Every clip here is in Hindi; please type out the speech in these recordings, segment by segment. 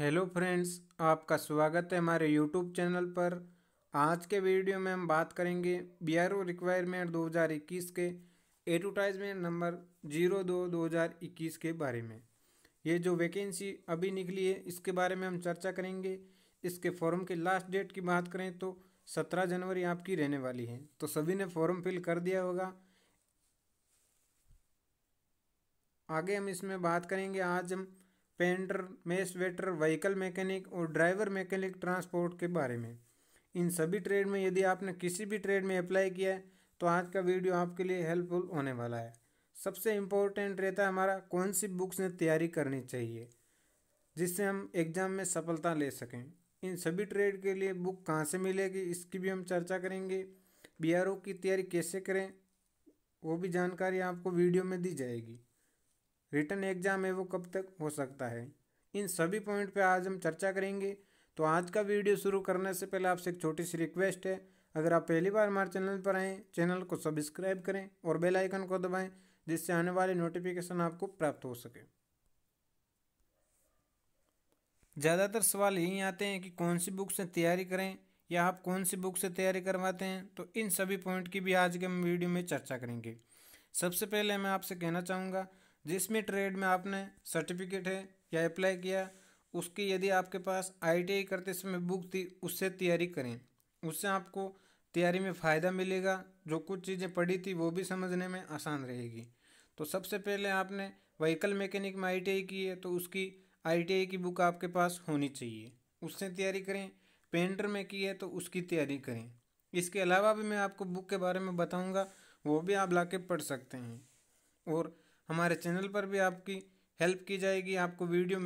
हेलो फ्रेंड्स आपका स्वागत है हमारे यूट्यूब चैनल पर आज के वीडियो में हम बात करेंगे बी आर ओ रिक्वायरमेंट दो हज़ार इक्कीस के एडवर्टाइजमेंट नंबर जीरो दो दो हज़ार इक्कीस के बारे में ये जो वैकेंसी अभी निकली है इसके बारे में हम चर्चा करेंगे इसके फॉर्म के लास्ट डेट की बात करें तो सत्रह जनवरी आपकी रहने वाली है तो सभी ने फॉर्म फिल कर दिया होगा आगे हम इसमें बात करेंगे आज हम painter mess waiter vehicle mechanic और ड्राइवर मैकेनिक ट्रांसपोर्ट के बारे में इन सभी ट्रेड में यदि आपने किसी भी ट्रेड में अप्लाई किया है तो आज का वीडियो आपके लिए हेल्पफुल होने वाला है सबसे इम्पोर्टेंट रहता है हमारा कौन सी बुक्स ने तैयारी करनी चाहिए जिससे हम एग्ज़ाम में सफलता ले सकें इन सभी ट्रेड के लिए बुक कहाँ से मिलेगी इसकी भी हम चर्चा करेंगे बी की तैयारी कैसे करें वो भी जानकारी आपको वीडियो में दी जाएगी रिटर्न एग्जाम है वो कब तक हो सकता है इन सभी पॉइंट पे आज हम चर्चा करेंगे तो आज का वीडियो शुरू करने से पहले आपसे एक छोटी सी रिक्वेस्ट है अगर आप पहली बार हमारे चैनल पर आएँ चैनल को सब्सक्राइब करें और बेल आइकन को दबाएं जिससे आने वाले नोटिफिकेशन आपको प्राप्त हो सके ज़्यादातर सवाल यही आते हैं कि कौन सी बुक से तैयारी करें या आप कौन सी बुक से तैयारी करवाते हैं तो इन सभी पॉइंट की भी आज के हम वीडियो में चर्चा करेंगे सबसे पहले मैं आपसे कहना चाहूँगा जिसमें ट्रेड में आपने सर्टिफिकेट है या अप्लाई किया उसकी यदि आपके पास आई करते समय बुक थी उससे तैयारी करें उससे आपको तैयारी में फ़ायदा मिलेगा जो कुछ चीज़ें पढ़ी थी वो भी समझने में आसान रहेगी तो सबसे पहले आपने व्हीकल मैकेनिक में आई की है तो उसकी आई की बुक आपके पास होनी चाहिए उससे तैयारी करें पेंटर में की है तो उसकी तैयारी करें इसके अलावा भी मैं आपको बुक के बारे में बताऊंगा वो भी आप ला के पढ़ सकते हैं और हमारे चैनल पर भी आपकी हेल्प की जाएगी आपको वीडियो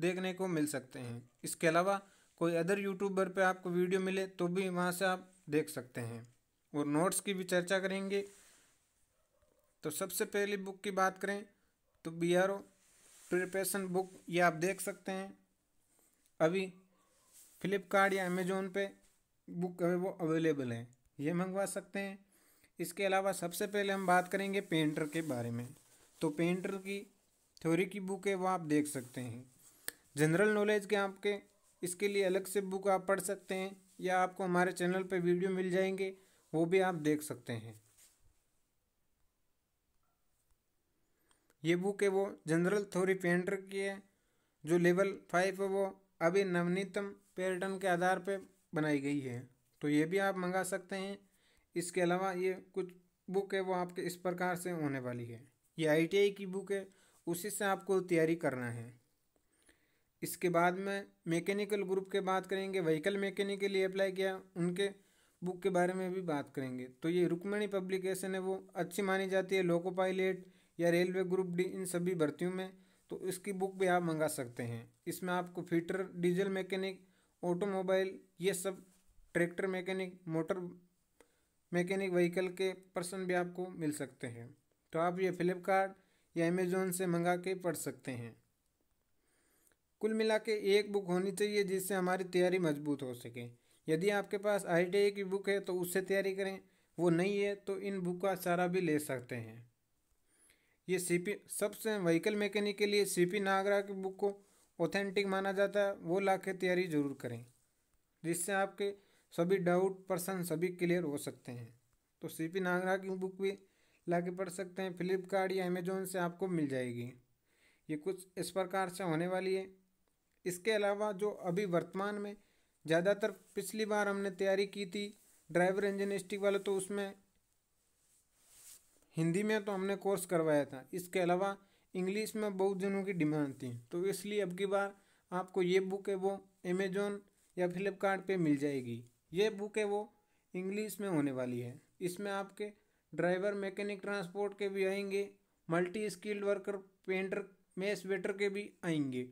देखने को मिल सकते हैं इसके अलावा कोई अदर यूट्यूबर पे आपको वीडियो मिले तो भी वहाँ से आप देख सकते हैं और नोट्स की भी चर्चा करेंगे तो सबसे पहली बुक की बात करें तो B R O preparation book ये आप देख सकते हैं अभी फ्लिपकार्ट या अमेजोन पे बुक वो अवेलेबल है ये मंगवा सकते हैं इसके अलावा सबसे पहले हम बात करेंगे पेंटर के बारे में तो पेंटर की थ्योरी की बुक है वो आप देख सकते हैं जनरल नॉलेज के आपके इसके लिए अलग से बुक आप पढ़ सकते हैं या आपको हमारे चैनल पर वीडियो मिल जाएंगे वो भी आप देख सकते हैं ये बुक है वो जनरल थ्योरी पेंटर की है जो लेवल फाइव है वो अभी नवनीतम पैटर्न के आधार पर बनाई गई है तो ये भी आप मंगा सकते हैं इसके अलावा ये कुछ बुक है वो आपके इस प्रकार से होने वाली है ये आई की बुक है उसी से आपको तैयारी करना है इसके बाद में मैकेनिकल ग्रुप के बात करेंगे व्हीकल मैकेनिक के लिए अप्लाई किया उनके बुक के बारे में भी बात करेंगे तो ये रुकमणी पब्लिकेशन है वो अच्छी मानी जाती है लोको पायलट या रेलवे ग्रुप डी इन सभी भर्तियों में तो इसकी बुक भी आप मंगा सकते हैं इसमें आपको फीटर डीजल मैकेनिक ऑटोमोबाइल ये सब tractor mechanic motor mechanic vehicle के पर्सन भी आपको मिल सकते हैं तो आप ये फ्लिपकार्ट या अमेजोन से मंगा के पढ़ सकते हैं कुल मिला के एक बुक होनी चाहिए जिससे हमारी तैयारी मजबूत हो सके यदि आपके पास आई की बुक है तो उससे तैयारी करें वो नहीं है तो इन बुक का सारा भी ले सकते हैं ये सीपी सबसे व्हीकल मैकेनिक के लिए सीपी नागरा की बुक को ऑथेंटिक माना जाता है वो ला के तैयारी जरूर करें जिससे आपके सभी डाउट पर्सन सभी क्लियर हो सकते हैं तो सीपी नागरा की बुक भी ला के पढ़ सकते हैं फ्लिपकार्ट या अमेजोन से आपको मिल जाएगी ये कुछ इस प्रकार से होने वाली है इसके अलावा जो अभी वर्तमान में ज़्यादातर पिछली बार हमने तैयारी की थी ड्राइवर इंजनिस्टिक वाले तो उसमें हिंदी में तो हमने कोर्स करवाया था इसके अलावा इंग्लिश में बहुत जनों की डिमांड थी तो इसलिए अब की बार आपको ये बुक है वो अमेजोन या फ्लिपकार्ट पे मिल जाएगी ये बुक है वो इंग्लिश में होने वाली है इसमें आपके ड्राइवर मैकेनिक ट्रांसपोर्ट के भी आएंगे multi skilled worker painter mess waiter के भी आएंगे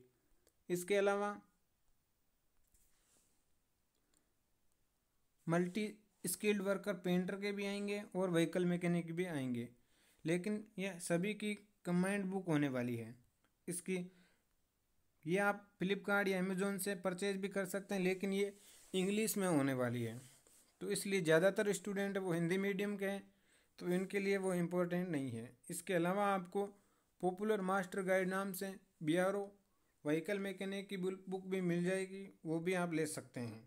इसके अलावा मल्टी स्किल्ड वर्कर पेंटर के भी आएंगे और व्हीकल मैकेनिक भी आएंगे लेकिन यह सभी की कम्बाइंड बुक होने वाली है इसकी ये आप फ्लिपकार्ट या अमेजोन से परचेज भी कर सकते हैं लेकिन ये इंग्लिश में होने वाली है तो इसलिए ज़्यादातर स्टूडेंट वो हिंदी मीडियम के हैं तो इनके लिए वो इम्पोर्टेंट नहीं है इसके अलावा आपको पॉपुलर मास्टर गाइड नाम से B R O vehicle mechanic की बुक भी मिल जाएगी वो भी आप ले सकते हैं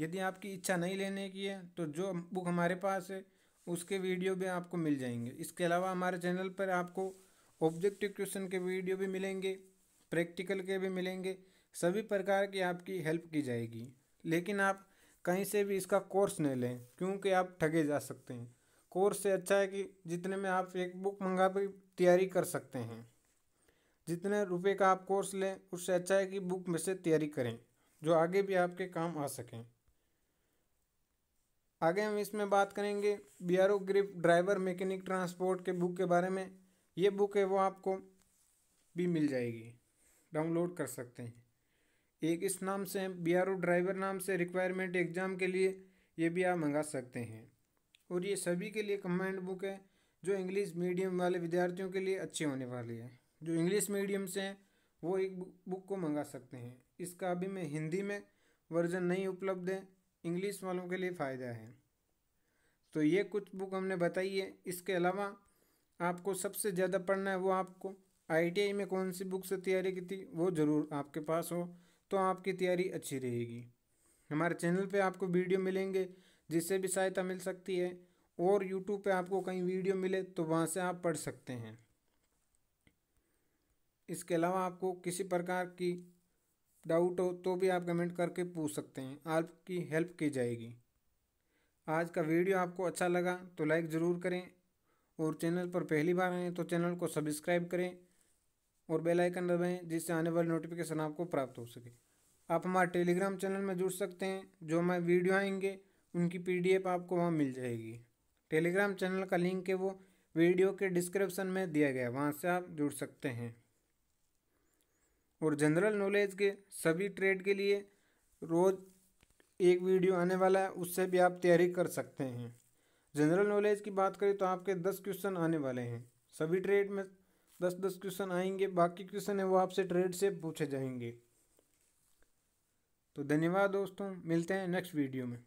यदि आपकी इच्छा नहीं लेने की है तो जो बुक हमारे पास है उसके वीडियो भी आपको मिल जाएंगे इसके अलावा हमारे चैनल पर आपको ऑब्जेक्टिव क्वेश्चन के वीडियो भी मिलेंगे प्रैक्टिकल के भी मिलेंगे सभी प्रकार की आपकी हेल्प की जाएगी लेकिन आप कहीं से भी इसका कोर्स नहीं लें क्योंकि आप ठगे जा सकते हैं कोर्स से अच्छा है कि जितने में आप एक बुक मंगा कर तैयारी कर सकते हैं जितने रुपए का आप कोर्स लें उससे अच्छा है कि बुक में से तैयारी करें जो आगे भी आपके काम आ सकें आगे हम इसमें बात करेंगे B R O grip driver mechanic transport के बुक के बारे में ये बुक है वो आपको भी मिल जाएगी डाउनलोड कर सकते हैं एक इस नाम से बी आर ओ ड्राइवर नाम से रिक्वायरमेंट एग्ज़ाम के लिए ये भी आप मंगा सकते हैं और ये सभी के लिए कम्बाइंड बुक है जो इंग्लिश मीडियम वाले विद्यार्थियों के लिए अच्छे होने वाली है जो इंग्लिश मीडियम से हैं वो एक बुक को मंगा सकते हैं इसका अभी मैं हिंदी में वर्जन नहीं उपलब्ध है इंग्लिश वालों के लिए फ़ायदा है तो ये कुछ बुक हमने बताई है इसके अलावा आपको सबसे ज़्यादा पढ़ना है वो आपको आईटीआई में कौन सी बुक से तैयारी की थी वो ज़रूर आपके पास हो तो आपकी तैयारी अच्छी रहेगी हमारे चैनल पे आपको वीडियो मिलेंगे जिससे भी सहायता मिल सकती है और यूट्यूब पे आपको कहीं वीडियो मिले तो वहाँ से आप पढ़ सकते हैं इसके अलावा आपको किसी प्रकार की डाउट हो तो भी आप कमेंट करके पूछ सकते हैं आपकी हेल्प की जाएगी आज का वीडियो आपको अच्छा लगा तो लाइक ज़रूर करें और चैनल पर पहली बार आएँ तो चैनल को सब्सक्राइब करें और बेल आइकन दबाएं जिससे आने वाले नोटिफिकेशन आपको प्राप्त हो सके आप हमारे टेलीग्राम चैनल में जुड़ सकते हैं जो हमारे वीडियो आएंगे उनकी पीडीएफ आपको वहाँ मिल जाएगी टेलीग्राम चैनल का लिंक है वो वीडियो के डिस्क्रिप्शन में दिया गया वहाँ से आप जुड़ सकते हैं और जनरल नॉलेज के सभी ट्रेड के लिए रोज़ एक वीडियो आने वाला है उससे भी आप तैयारी कर सकते हैं जनरल नॉलेज की बात करें तो आपके दस क्वेश्चन आने वाले हैं सभी ट्रेड में दस दस क्वेश्चन आएंगे बाकी क्वेश्चन है वो आपसे ट्रेड से पूछे जाएंगे तो धन्यवाद दोस्तों मिलते हैं नेक्स्ट वीडियो में